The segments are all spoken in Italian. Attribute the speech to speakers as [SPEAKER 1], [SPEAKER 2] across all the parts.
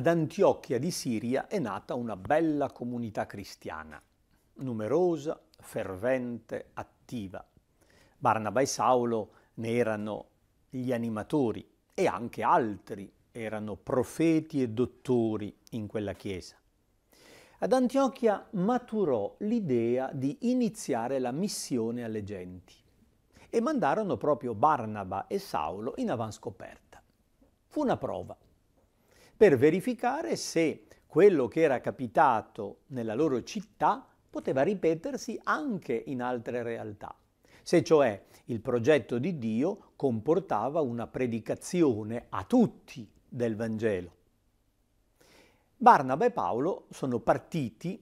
[SPEAKER 1] Ad Antiochia di Siria è nata una bella comunità cristiana, numerosa, fervente, attiva. Barnaba e Saulo ne erano gli animatori e anche altri erano profeti e dottori in quella chiesa. Ad Antiochia maturò l'idea di iniziare la missione alle genti e mandarono proprio Barnaba e Saulo in avanscoperta. Fu una prova per verificare se quello che era capitato nella loro città poteva ripetersi anche in altre realtà. Se cioè il progetto di Dio comportava una predicazione a tutti del Vangelo. Barnaba e Paolo sono partiti,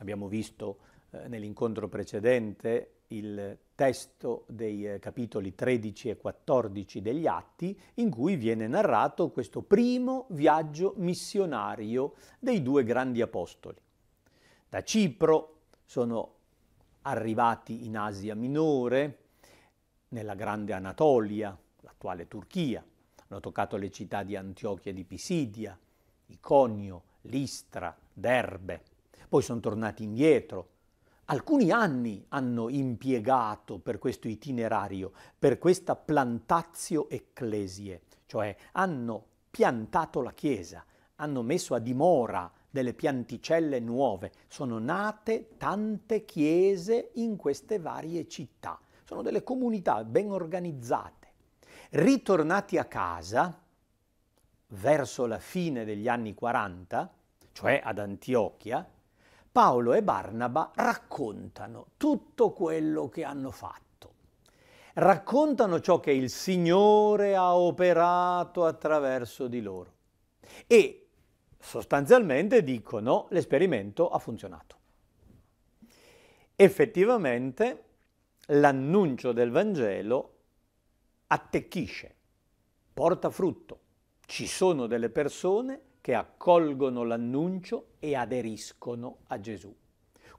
[SPEAKER 1] abbiamo visto eh, nell'incontro precedente il testo dei eh, capitoli 13 e 14 degli Atti, in cui viene narrato questo primo viaggio missionario dei due grandi apostoli. Da Cipro sono arrivati in Asia Minore, nella grande Anatolia, l'attuale Turchia. Hanno toccato le città di Antiochia e di Pisidia, Iconio, Listra, Derbe. Poi sono tornati indietro alcuni anni hanno impiegato per questo itinerario, per questa plantatio ecclesie, cioè hanno piantato la Chiesa, hanno messo a dimora delle pianticelle nuove. Sono nate tante chiese in queste varie città. Sono delle comunità ben organizzate. Ritornati a casa, verso la fine degli anni 40, cioè ad Antiochia, Paolo e Barnaba raccontano tutto quello che hanno fatto. Raccontano ciò che il Signore ha operato attraverso di loro e sostanzialmente dicono l'esperimento ha funzionato. Effettivamente l'annuncio del Vangelo attecchisce, porta frutto. Ci sono delle persone che accolgono l'annuncio e aderiscono a Gesù.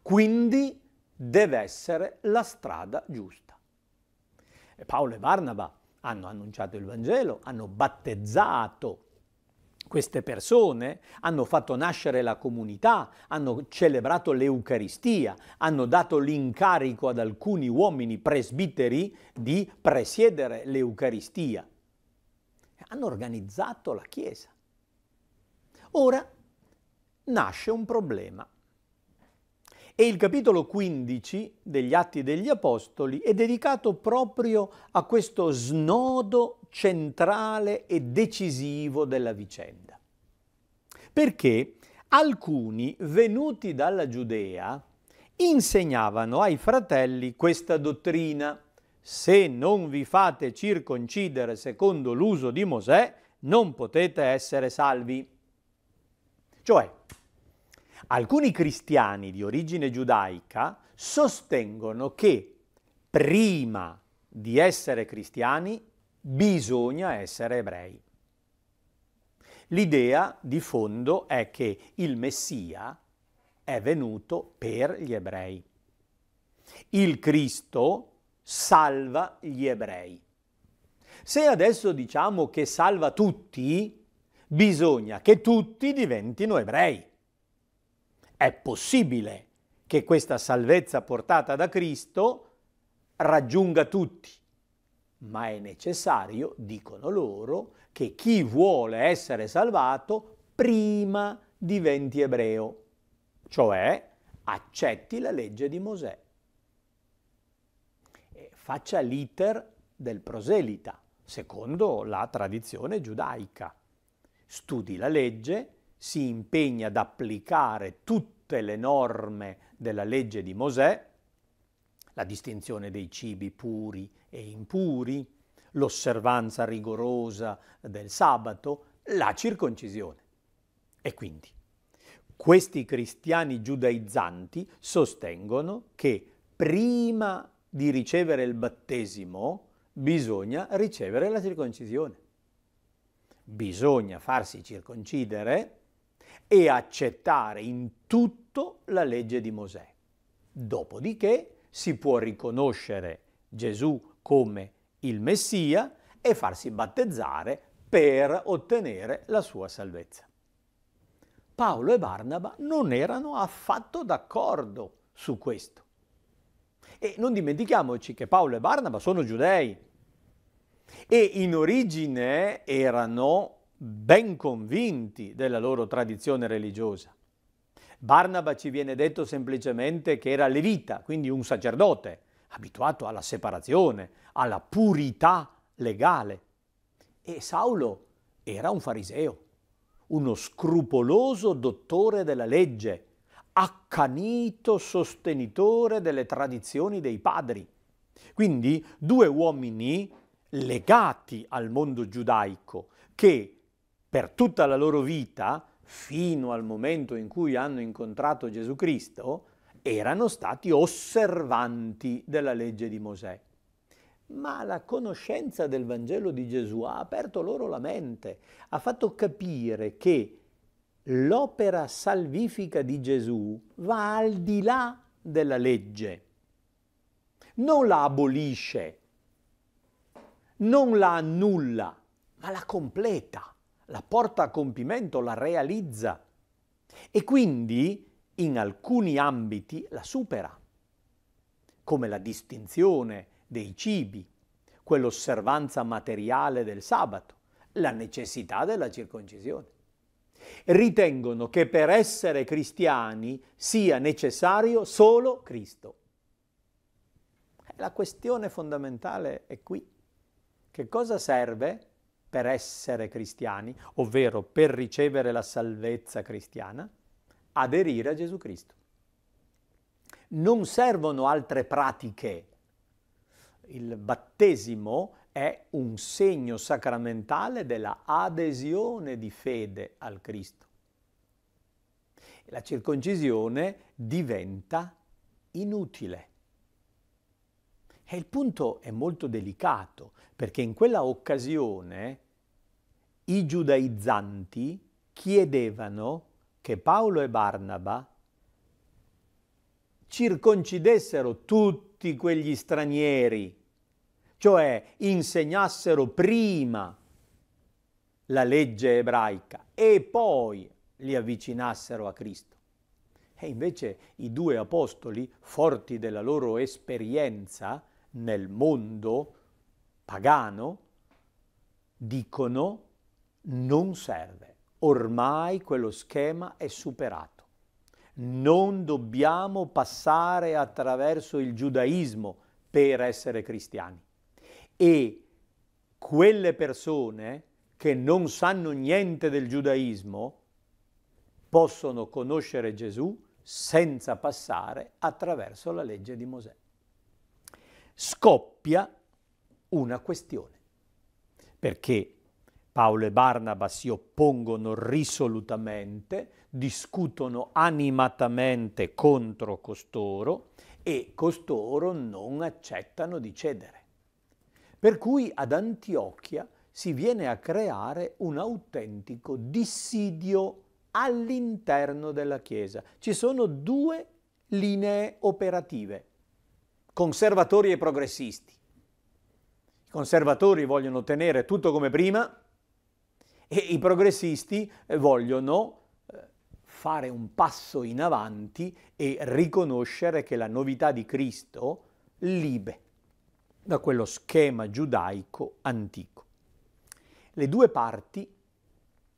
[SPEAKER 1] Quindi deve essere la strada giusta. E Paolo e Barnaba hanno annunciato il Vangelo, hanno battezzato queste persone, hanno fatto nascere la comunità, hanno celebrato l'Eucaristia, hanno dato l'incarico ad alcuni uomini presbiteri di presiedere l'Eucaristia. Hanno organizzato la Chiesa. Ora nasce un problema. E il capitolo 15 degli Atti degli Apostoli è dedicato proprio a questo snodo centrale e decisivo della vicenda. Perché alcuni venuti dalla Giudea insegnavano ai fratelli questa dottrina. Se non vi fate circoncidere secondo l'uso di Mosè, non potete essere salvi. Cioè, alcuni cristiani di origine giudaica sostengono che prima di essere cristiani bisogna essere ebrei. L'idea di fondo è che il Messia è venuto per gli ebrei. Il Cristo salva gli ebrei. Se adesso diciamo che salva tutti, Bisogna che tutti diventino ebrei. È possibile che questa salvezza portata da Cristo raggiunga tutti, ma è necessario, dicono loro, che chi vuole essere salvato prima diventi ebreo, cioè accetti la legge di Mosè faccia l'iter del proselita, secondo la tradizione giudaica studi la legge, si impegna ad applicare tutte le norme della legge di Mosè, la distinzione dei cibi puri e impuri, l'osservanza rigorosa del sabato, la circoncisione. E quindi questi cristiani giudaizzanti sostengono che prima di ricevere il battesimo bisogna ricevere la circoncisione bisogna farsi circoncidere e accettare in tutto la legge di Mosè. Dopodiché si può riconoscere Gesù come il Messia e farsi battezzare per ottenere la sua salvezza. Paolo e Barnaba non erano affatto d'accordo su questo. E non dimentichiamoci che Paolo e Barnaba sono giudei, e in origine erano ben convinti della loro tradizione religiosa. Barnaba ci viene detto semplicemente che era levita, quindi un sacerdote, abituato alla separazione, alla purità legale. E Saulo era un fariseo, uno scrupoloso dottore della legge, accanito sostenitore delle tradizioni dei padri. Quindi due uomini legati al mondo giudaico che per tutta la loro vita, fino al momento in cui hanno incontrato Gesù Cristo, erano stati osservanti della legge di Mosè. Ma la conoscenza del Vangelo di Gesù ha aperto loro la mente, ha fatto capire che l'opera salvifica di Gesù va al di là della legge, non la abolisce, non la annulla, ma la completa, la porta a compimento, la realizza e quindi in alcuni ambiti la supera, come la distinzione dei cibi, quell'osservanza materiale del sabato, la necessità della circoncisione. Ritengono che per essere cristiani sia necessario solo Cristo. La questione fondamentale è qui. Che cosa serve per essere cristiani, ovvero per ricevere la salvezza cristiana? Aderire a Gesù Cristo. Non servono altre pratiche. Il battesimo è un segno sacramentale della adesione di fede al Cristo. La circoncisione diventa inutile e il punto è molto delicato, perché in quella occasione i giudaizzanti chiedevano che Paolo e Barnaba circoncidessero tutti quegli stranieri, cioè insegnassero prima la legge ebraica e poi li avvicinassero a Cristo. E invece i due apostoli, forti della loro esperienza, nel mondo pagano dicono non serve, ormai quello schema è superato. Non dobbiamo passare attraverso il giudaismo per essere cristiani. E quelle persone che non sanno niente del giudaismo possono conoscere Gesù senza passare attraverso la legge di Mosè scoppia una questione. Perché Paolo e Barnaba si oppongono risolutamente, discutono animatamente contro costoro e costoro non accettano di cedere. Per cui ad Antiochia si viene a creare un autentico dissidio all'interno della Chiesa. Ci sono due linee operative conservatori e progressisti. I conservatori vogliono tenere tutto come prima e i progressisti eh, vogliono eh, fare un passo in avanti e riconoscere che la novità di Cristo libe da quello schema giudaico antico. Le due parti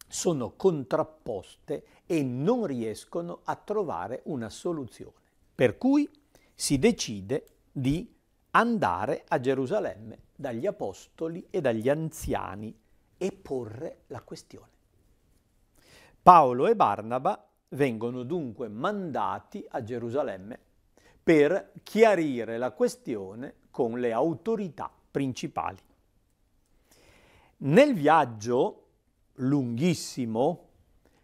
[SPEAKER 1] sono contrapposte e non riescono a trovare una soluzione, per cui si decide di andare a Gerusalemme dagli apostoli e dagli anziani e porre la questione. Paolo e Barnaba vengono dunque mandati a Gerusalemme per chiarire la questione con le autorità principali. Nel viaggio lunghissimo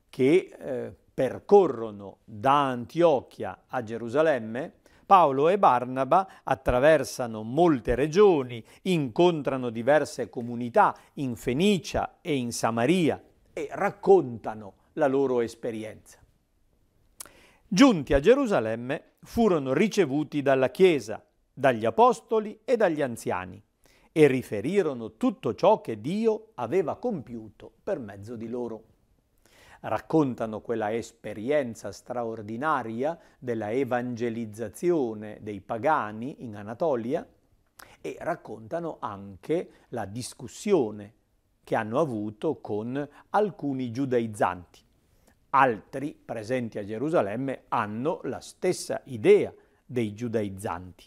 [SPEAKER 1] che eh, percorrono da Antiochia a Gerusalemme, Paolo e Barnaba attraversano molte regioni, incontrano diverse comunità in Fenicia e in Samaria e raccontano la loro esperienza. Giunti a Gerusalemme furono ricevuti dalla Chiesa, dagli Apostoli e dagli anziani e riferirono tutto ciò che Dio aveva compiuto per mezzo di loro raccontano quella esperienza straordinaria della evangelizzazione dei pagani in Anatolia e raccontano anche la discussione che hanno avuto con alcuni giudaizzanti. Altri presenti a Gerusalemme hanno la stessa idea dei giudaizzanti.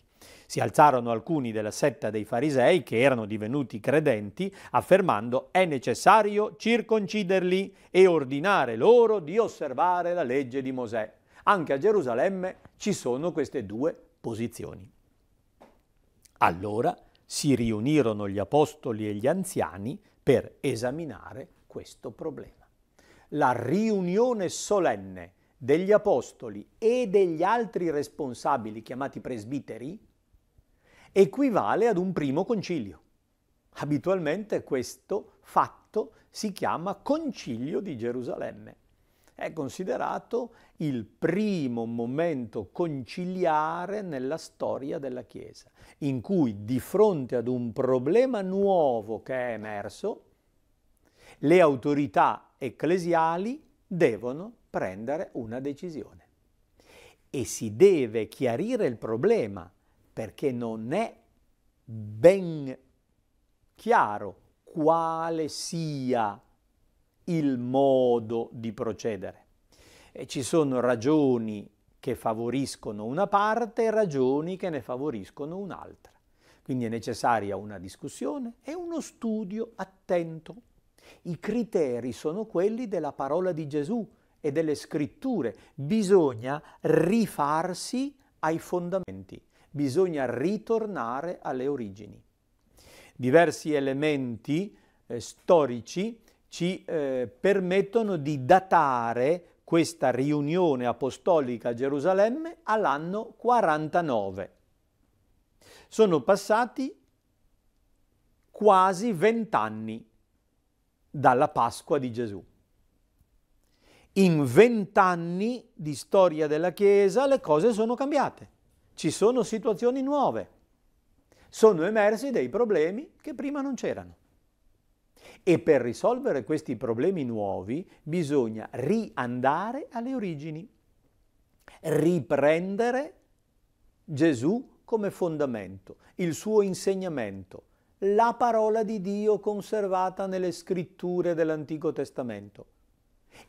[SPEAKER 1] Si alzarono alcuni della setta dei farisei che erano divenuti credenti, affermando è necessario circonciderli e ordinare loro di osservare la legge di Mosè. Anche a Gerusalemme ci sono queste due posizioni. Allora si riunirono gli apostoli e gli anziani per esaminare questo problema. La riunione solenne degli apostoli e degli altri responsabili chiamati presbiteri equivale ad un primo concilio. Abitualmente questo fatto si chiama concilio di Gerusalemme. È considerato il primo momento conciliare nella storia della Chiesa, in cui di fronte ad un problema nuovo che è emerso, le autorità ecclesiali devono prendere una decisione. E si deve chiarire il problema perché non è ben chiaro quale sia il modo di procedere. E ci sono ragioni che favoriscono una parte e ragioni che ne favoriscono un'altra. Quindi è necessaria una discussione e uno studio attento. I criteri sono quelli della parola di Gesù e delle scritture. Bisogna rifarsi ai fondamenti bisogna ritornare alle origini. Diversi elementi eh, storici ci eh, permettono di datare questa riunione apostolica a Gerusalemme all'anno 49. Sono passati quasi vent'anni dalla Pasqua di Gesù. In vent'anni di storia della Chiesa le cose sono cambiate ci sono situazioni nuove, sono emersi dei problemi che prima non c'erano. E per risolvere questi problemi nuovi bisogna riandare alle origini, riprendere Gesù come fondamento, il suo insegnamento, la parola di Dio conservata nelle scritture dell'Antico Testamento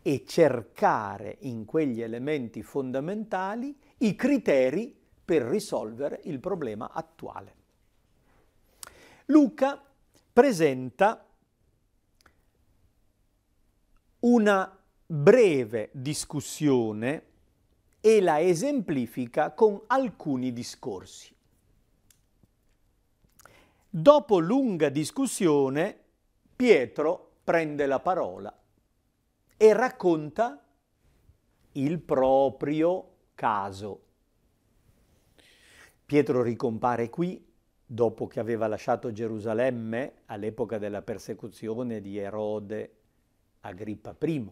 [SPEAKER 1] e cercare in quegli elementi fondamentali i criteri per risolvere il problema attuale. Luca presenta una breve discussione e la esemplifica con alcuni discorsi. Dopo lunga discussione, Pietro prende la parola e racconta il proprio caso. Pietro ricompare qui dopo che aveva lasciato Gerusalemme all'epoca della persecuzione di Erode Agrippa I.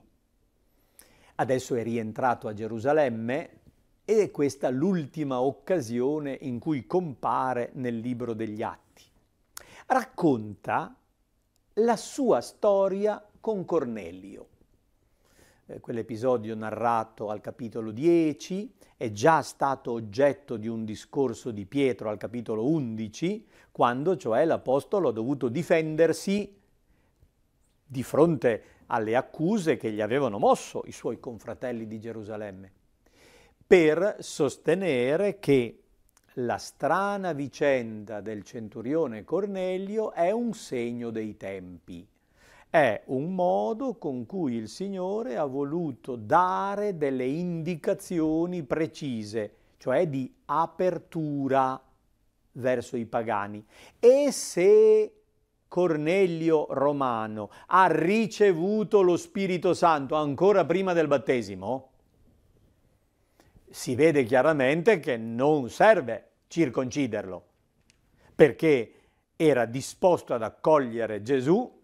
[SPEAKER 1] Adesso è rientrato a Gerusalemme ed è questa l'ultima occasione in cui compare nel libro degli Atti. Racconta la sua storia con Cornelio eh, quell'episodio narrato al capitolo 10, è già stato oggetto di un discorso di Pietro al capitolo 11, quando cioè l'Apostolo ha dovuto difendersi di fronte alle accuse che gli avevano mosso i suoi confratelli di Gerusalemme, per sostenere che la strana vicenda del centurione Cornelio è un segno dei tempi è un modo con cui il Signore ha voluto dare delle indicazioni precise, cioè di apertura verso i pagani. E se Cornelio Romano ha ricevuto lo Spirito Santo ancora prima del battesimo, si vede chiaramente che non serve circonciderlo, perché era disposto ad accogliere Gesù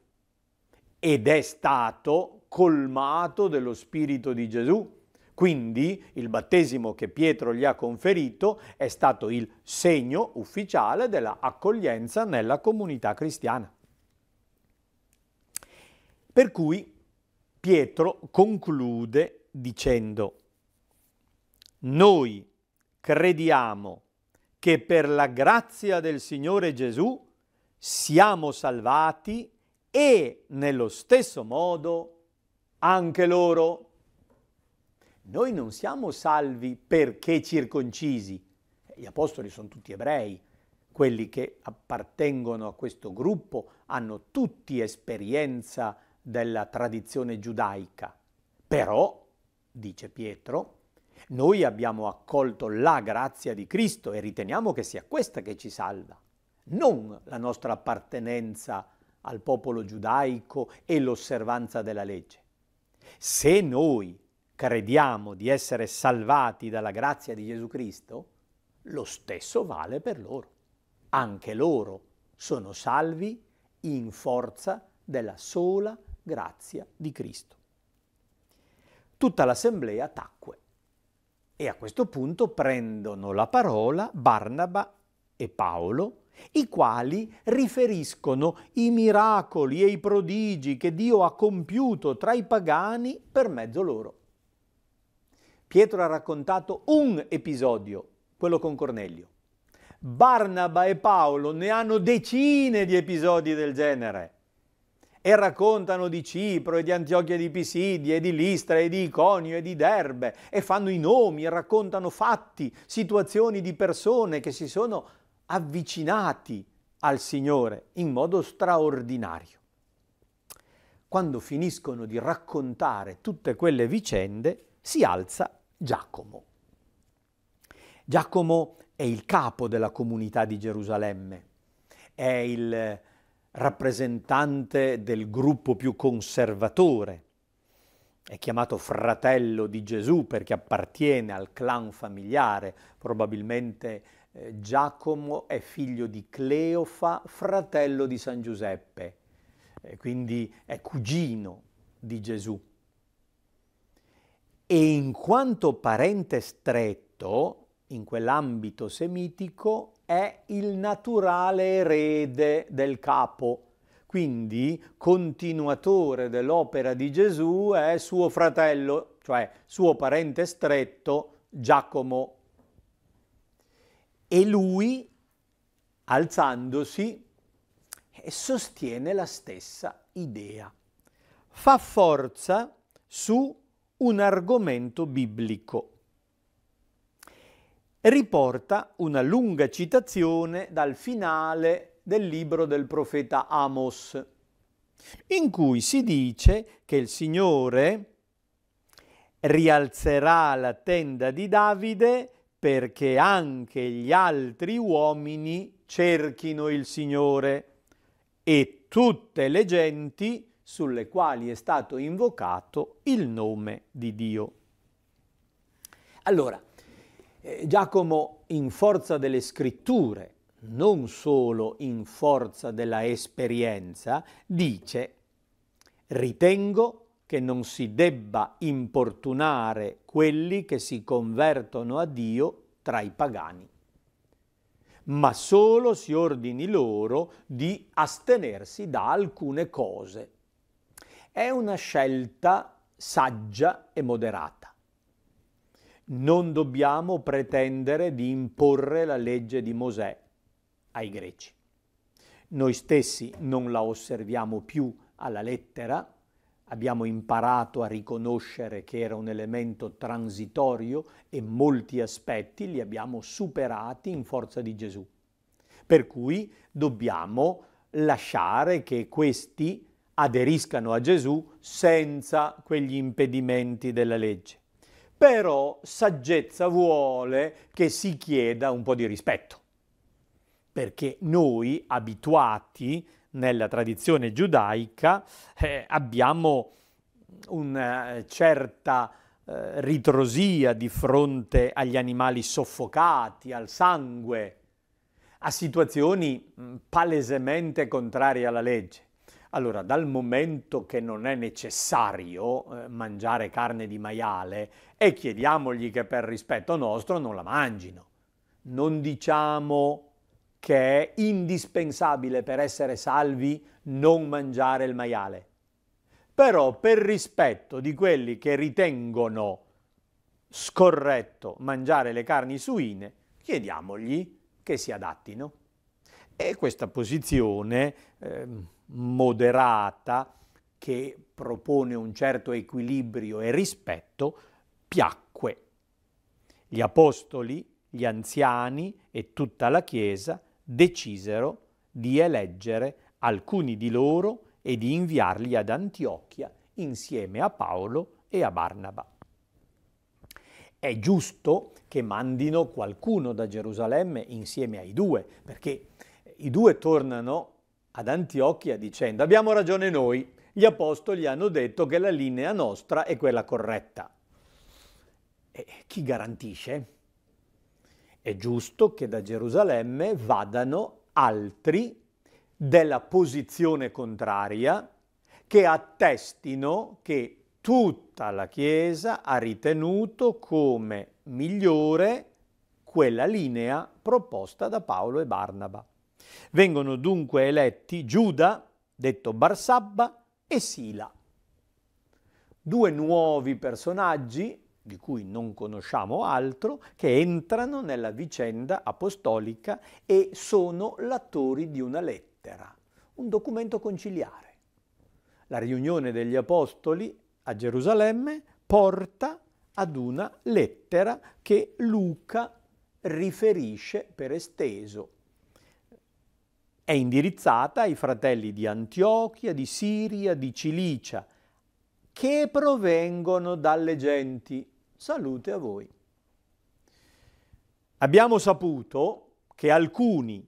[SPEAKER 1] ed è stato colmato dello Spirito di Gesù. Quindi il battesimo che Pietro gli ha conferito è stato il segno ufficiale della accoglienza nella comunità cristiana. Per cui Pietro conclude dicendo, noi crediamo che per la grazia del Signore Gesù siamo salvati e nello stesso modo anche loro. Noi non siamo salvi perché circoncisi, gli apostoli sono tutti ebrei, quelli che appartengono a questo gruppo hanno tutti esperienza della tradizione giudaica. Però, dice Pietro, noi abbiamo accolto la grazia di Cristo e riteniamo che sia questa che ci salva, non la nostra appartenenza a al popolo giudaico e l'osservanza della legge. Se noi crediamo di essere salvati dalla grazia di Gesù Cristo, lo stesso vale per loro. Anche loro sono salvi in forza della sola grazia di Cristo. Tutta l'assemblea tacque e a questo punto prendono la parola Barnaba e Paolo i quali riferiscono i miracoli e i prodigi che Dio ha compiuto tra i pagani per mezzo loro. Pietro ha raccontato un episodio, quello con Cornelio. Barnaba e Paolo ne hanno decine di episodi del genere e raccontano di Cipro e di Antiochia di Pisidia e di Listra e di Iconio e di Derbe e fanno i nomi e raccontano fatti, situazioni di persone che si sono avvicinati al Signore in modo straordinario. Quando finiscono di raccontare tutte quelle vicende, si alza Giacomo. Giacomo è il capo della comunità di Gerusalemme, è il rappresentante del gruppo più conservatore, è chiamato fratello di Gesù perché appartiene al clan familiare, probabilmente eh, Giacomo è figlio di Cleofa, fratello di San Giuseppe, eh, quindi è cugino di Gesù. E in quanto parente stretto, in quell'ambito semitico, è il naturale erede del capo, quindi continuatore dell'opera di Gesù è suo fratello, cioè suo parente stretto Giacomo e lui, alzandosi, eh, sostiene la stessa idea. Fa forza su un argomento biblico. Riporta una lunga citazione dal finale del libro del profeta Amos, in cui si dice che il Signore rialzerà la tenda di Davide perché anche gli altri uomini cerchino il Signore e tutte le genti sulle quali è stato invocato il nome di Dio. Allora, eh, Giacomo in forza delle scritture, non solo in forza della esperienza, dice, ritengo che non si debba importunare quelli che si convertono a Dio tra i pagani, ma solo si ordini loro di astenersi da alcune cose. È una scelta saggia e moderata. Non dobbiamo pretendere di imporre la legge di Mosè ai greci. Noi stessi non la osserviamo più alla lettera, abbiamo imparato a riconoscere che era un elemento transitorio e molti aspetti li abbiamo superati in forza di Gesù. Per cui dobbiamo lasciare che questi aderiscano a Gesù senza quegli impedimenti della legge. Però saggezza vuole che si chieda un po' di rispetto, perché noi abituati nella tradizione giudaica eh, abbiamo una eh, certa eh, ritrosia di fronte agli animali soffocati, al sangue, a situazioni mm, palesemente contrarie alla legge. Allora, dal momento che non è necessario eh, mangiare carne di maiale e chiediamogli che per rispetto nostro non la mangino, non diciamo che è indispensabile per essere salvi non mangiare il maiale. Però per rispetto di quelli che ritengono scorretto mangiare le carni suine, chiediamogli che si adattino. E questa posizione eh, moderata che propone un certo equilibrio e rispetto piacque. Gli apostoli, gli anziani e tutta la Chiesa decisero di eleggere alcuni di loro e di inviarli ad Antiochia insieme a Paolo e a Barnaba. È giusto che mandino qualcuno da Gerusalemme insieme ai due, perché i due tornano ad Antiochia dicendo abbiamo ragione noi, gli apostoli hanno detto che la linea nostra è quella corretta. E chi garantisce? è giusto che da Gerusalemme vadano altri della posizione contraria che attestino che tutta la Chiesa ha ritenuto come migliore quella linea proposta da Paolo e Barnaba. Vengono dunque eletti Giuda, detto Barsabba, e Sila. Due nuovi personaggi di cui non conosciamo altro, che entrano nella vicenda apostolica e sono l'attori di una lettera, un documento conciliare. La riunione degli apostoli a Gerusalemme porta ad una lettera che Luca riferisce per esteso. È indirizzata ai fratelli di Antiochia, di Siria, di Cilicia, che provengono dalle genti Salute a voi. Abbiamo saputo che alcuni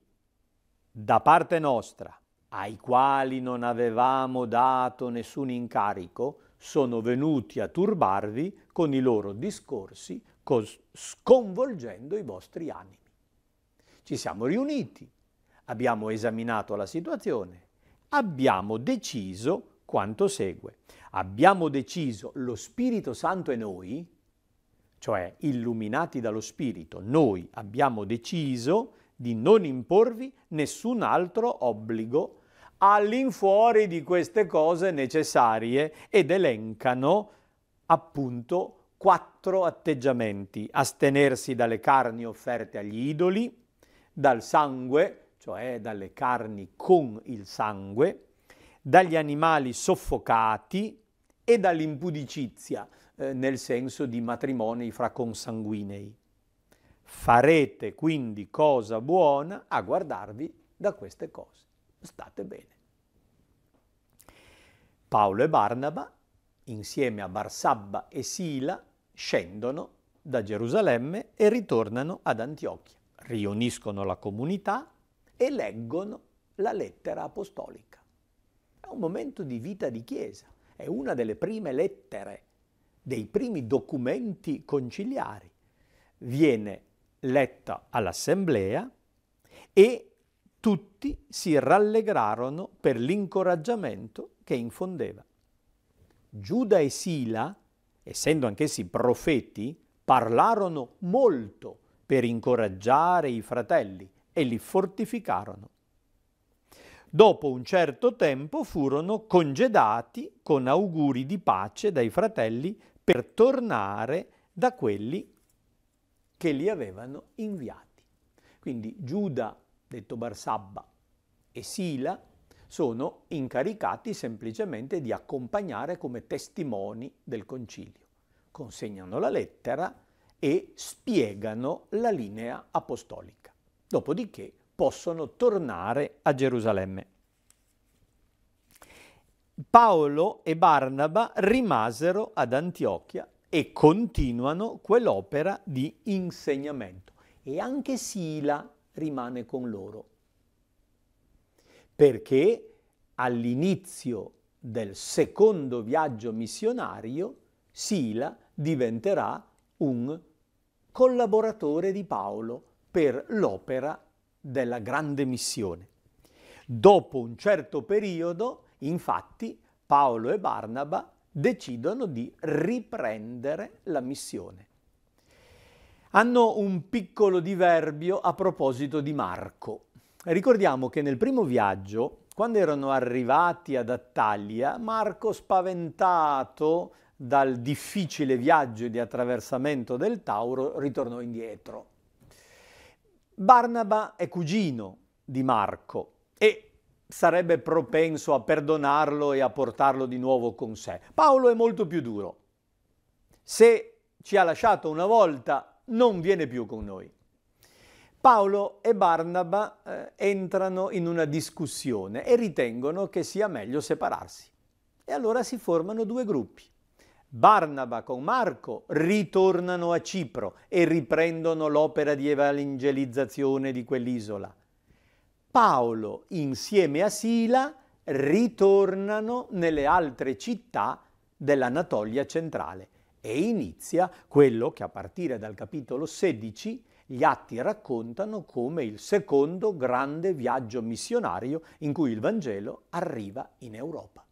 [SPEAKER 1] da parte nostra, ai quali non avevamo dato nessun incarico, sono venuti a turbarvi con i loro discorsi, sconvolgendo i vostri animi. Ci siamo riuniti, abbiamo esaminato la situazione, abbiamo deciso quanto segue. Abbiamo deciso, lo Spirito Santo e noi, cioè illuminati dallo Spirito, noi abbiamo deciso di non imporvi nessun altro obbligo all'infuori di queste cose necessarie ed elencano appunto quattro atteggiamenti, astenersi dalle carni offerte agli idoli, dal sangue, cioè dalle carni con il sangue, dagli animali soffocati e dall'impudicizia. Eh, nel senso di matrimoni fra consanguinei. Farete quindi cosa buona a guardarvi da queste cose. State bene. Paolo e Barnaba, insieme a Barsabba e Sila, scendono da Gerusalemme e ritornano ad Antiochia. Riuniscono la comunità e leggono la lettera apostolica. È un momento di vita di chiesa, è una delle prime lettere dei primi documenti conciliari, viene letta all'assemblea e tutti si rallegrarono per l'incoraggiamento che infondeva. Giuda e Sila, essendo anch'essi profeti, parlarono molto per incoraggiare i fratelli e li fortificarono. Dopo un certo tempo furono congedati con auguri di pace dai fratelli per tornare da quelli che li avevano inviati. Quindi Giuda, detto Barsabba, e Sila sono incaricati semplicemente di accompagnare come testimoni del concilio. Consegnano la lettera e spiegano la linea apostolica. Dopodiché possono tornare a Gerusalemme. Paolo e Barnaba rimasero ad Antiochia e continuano quell'opera di insegnamento. E anche Sila rimane con loro, perché all'inizio del secondo viaggio missionario Sila diventerà un collaboratore di Paolo per l'opera della grande missione. Dopo un certo periodo Infatti Paolo e Barnaba decidono di riprendere la missione. Hanno un piccolo diverbio a proposito di Marco. Ricordiamo che nel primo viaggio, quando erano arrivati ad Attalia, Marco, spaventato dal difficile viaggio di attraversamento del Tauro, ritornò indietro. Barnaba è cugino di Marco e sarebbe propenso a perdonarlo e a portarlo di nuovo con sé. Paolo è molto più duro. Se ci ha lasciato una volta, non viene più con noi. Paolo e Barnaba eh, entrano in una discussione e ritengono che sia meglio separarsi. E allora si formano due gruppi. Barnaba con Marco ritornano a Cipro e riprendono l'opera di evangelizzazione di quell'isola. Paolo insieme a Sila ritornano nelle altre città dell'Anatolia centrale e inizia quello che a partire dal capitolo 16 gli atti raccontano come il secondo grande viaggio missionario in cui il Vangelo arriva in Europa.